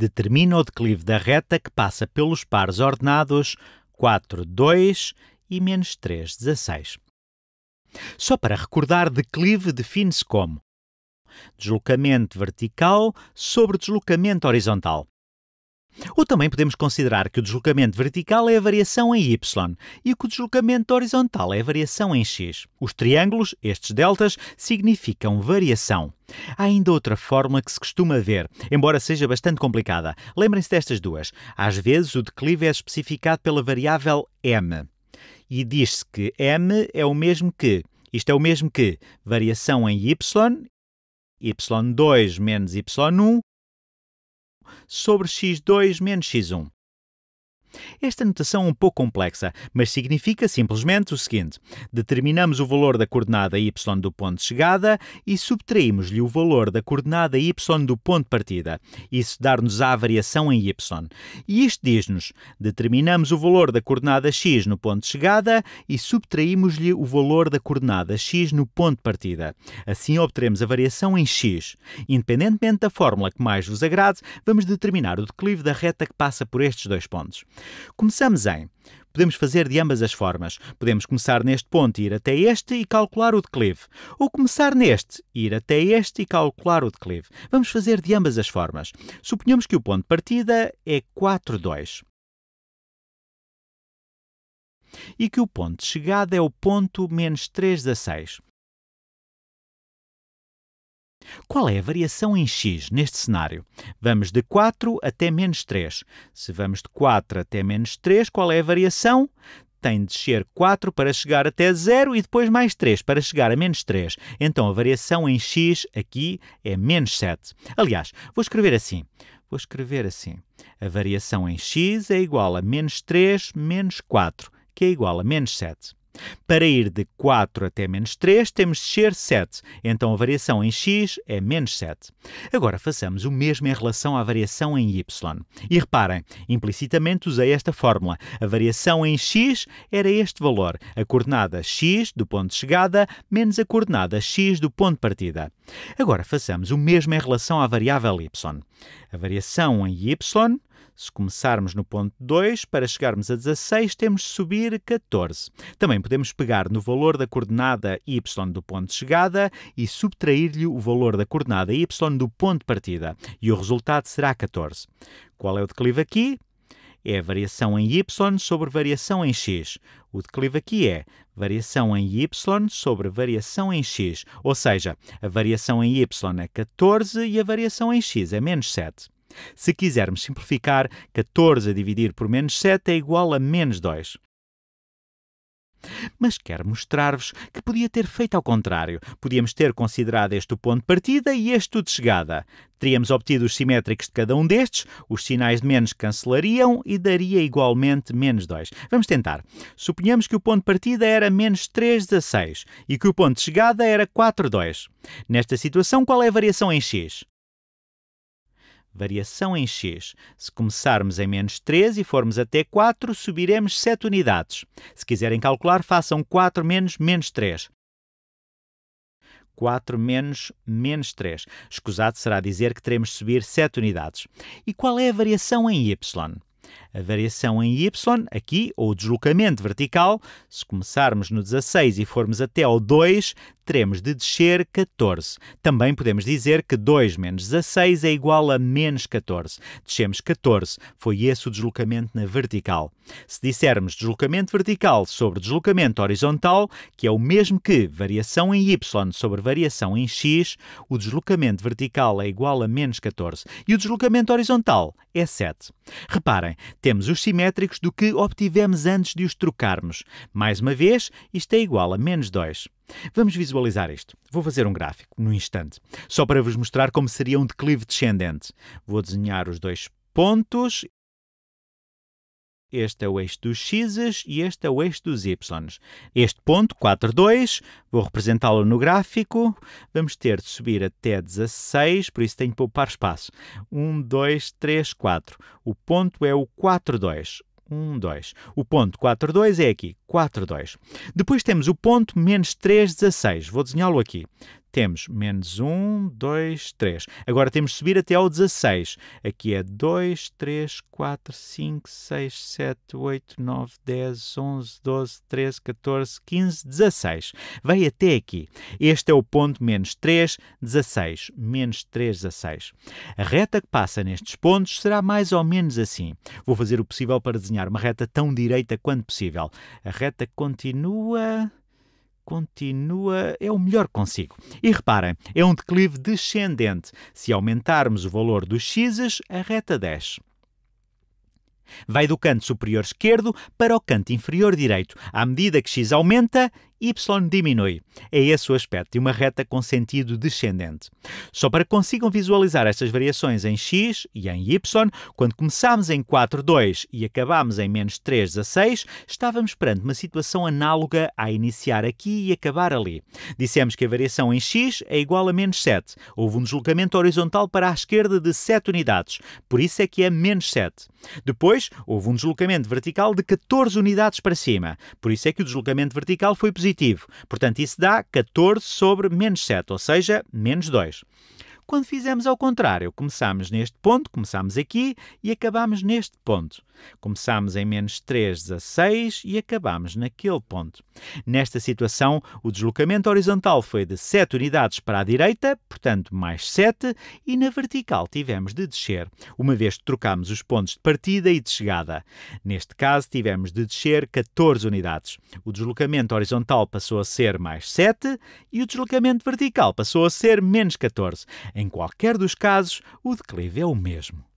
determina o declive da reta que passa pelos pares ordenados 4, 2 e menos 3, 16. Só para recordar, declive define-se como deslocamento vertical sobre deslocamento horizontal. Ou também podemos considerar que o deslocamento vertical é a variação em y e que o deslocamento horizontal é a variação em x. Os triângulos, estes deltas, significam variação. Há ainda outra fórmula que se costuma ver, embora seja bastante complicada. Lembrem-se destas duas. Às vezes o declive é especificado pela variável m. E diz-se que m é o mesmo que, isto é o mesmo que, variação em y, y2 menos y1 sobre x2 menos x1. Esta notação é um pouco complexa, mas significa simplesmente o seguinte: determinamos o valor da coordenada y do ponto de chegada e subtraímos-lhe o valor da coordenada y do ponto de partida. Isso dar-nos a variação em y. E isto diz-nos: determinamos o valor da coordenada x no ponto de chegada e subtraímos-lhe o valor da coordenada x no ponto de partida. Assim obteremos a variação em x. Independentemente da fórmula que mais vos agrade, vamos determinar o declive da reta que passa por estes dois pontos. Começamos em. Podemos fazer de ambas as formas. Podemos começar neste ponto e ir até este e calcular o declive. Ou começar neste, ir até este e calcular o declive. Vamos fazer de ambas as formas. Suponhamos que o ponto de partida é 4, 2. E que o ponto de chegada é o ponto menos 3, 16. Qual é a variação em x neste cenário? Vamos de 4 até menos 3. Se vamos de 4 até menos 3, qual é a variação? tem de descer 4 para chegar até 0 e depois mais 3 para chegar a menos 3. Então a variação em x aqui é menos 7. Aliás, vou escrever assim. Vou escrever assim. A variação em x é igual a menos 3 menos 4, que é igual a menos 7. Para ir de 4 até menos 3, temos de descer 7, então a variação em x é menos 7. Agora façamos o mesmo em relação à variação em y. E reparem, implicitamente usei esta fórmula. A variação em x era este valor, a coordenada x do ponto de chegada menos a coordenada x do ponto de partida. Agora façamos o mesmo em relação à variável y. A variação em y se começarmos no ponto 2, para chegarmos a 16, temos de subir 14. Também podemos pegar no valor da coordenada y do ponto de chegada e subtrair-lhe o valor da coordenada y do ponto de partida, e o resultado será 14. Qual é o declive aqui? é a variação em y sobre variação em x. O declive aqui é variação em y sobre variação em x, ou seja, a variação em y é 14 e a variação em x é menos 7. Se quisermos simplificar, 14 a dividir por menos 7 é igual a menos 2. Mas quero mostrar-vos que podia ter feito ao contrário. Podíamos ter considerado este o ponto de partida e este o de chegada. Teríamos obtido os simétricos de cada um destes, os sinais de menos cancelariam e daria igualmente menos 2. Vamos tentar. Suponhamos que o ponto de partida era menos 3, 16 e que o ponto de chegada era 4, 2. Nesta situação, qual é a variação em x? Variação em x. Se começarmos em menos 3 e formos até 4, subiremos 7 unidades. Se quiserem calcular, façam 4 menos menos 3. 4 menos menos 3. Escusado será dizer que teremos de subir 7 unidades. E qual é a variação em y? A variação em y, aqui, ou deslocamento vertical, se começarmos no 16 e formos até ao 2, teremos de descer 14. Também podemos dizer que 2 menos 16 é igual a menos 14. Descemos 14. Foi esse o deslocamento na vertical. Se dissermos deslocamento vertical sobre deslocamento horizontal, que é o mesmo que variação em y sobre variação em x, o deslocamento vertical é igual a menos 14. E o deslocamento horizontal é 7. Reparem, temos os simétricos do que obtivemos antes de os trocarmos. Mais uma vez, isto é igual a menos 2. Vamos visualizar isto. Vou fazer um gráfico, num instante, só para vos mostrar como seria um declive descendente. Vou desenhar os dois pontos este é o eixo dos x e este é o eixo dos y. Este ponto, 4, 2, vou representá-lo no gráfico, vamos ter de subir até 16, por isso tenho que poupar espaço. 1, 2, 3, 4. O ponto é o 4, 2. 1, 2. O ponto 4, 2 é aqui, 4, 2. Depois temos o ponto menos 3, 16. Vou desenhá-lo aqui temos menos 1, 2, 3. Agora temos de subir até ao 16. Aqui é 2, 3, 4, 5, 6, 7, 8, 9, 10, 11, 12, 13, 14, 15, 16. Vem até aqui. Este é o ponto menos 3, 16. Menos 3, 16. A reta que passa nestes pontos será mais ou menos assim. Vou fazer o possível para desenhar uma reta tão direita quanto possível. A reta continua continua, é o melhor consigo. E reparem, é um declive descendente. Se aumentarmos o valor dos x's a reta desce. Vai do canto superior esquerdo para o canto inferior direito. À medida que x aumenta, y diminui. É esse o aspecto de uma reta com sentido descendente. Só para que consigam visualizar estas variações em x e em y, quando começámos em 4,2 e acabámos em menos estávamos perante uma situação análoga a iniciar aqui e acabar ali. Dissemos que a variação em x é igual a menos 7. Houve um deslocamento horizontal para a esquerda de 7 unidades, por isso é que é menos 7. Depois, houve um deslocamento vertical de 14 unidades para cima, por isso é que o deslocamento vertical foi positivo positivo. Portanto, isso dá 14 sobre menos 7, ou seja, menos 2. Quando fizemos ao contrário, começámos neste ponto, começámos aqui e acabámos neste ponto. Começámos em menos 16 e acabámos naquele ponto. Nesta situação, o deslocamento horizontal foi de 7 unidades para a direita, portanto mais 7, e na vertical tivemos de descer, uma vez que trocámos os pontos de partida e de chegada. Neste caso, tivemos de descer 14 unidades. O deslocamento horizontal passou a ser mais 7 e o deslocamento vertical passou a ser menos 14. Em qualquer dos casos, o declive é o mesmo.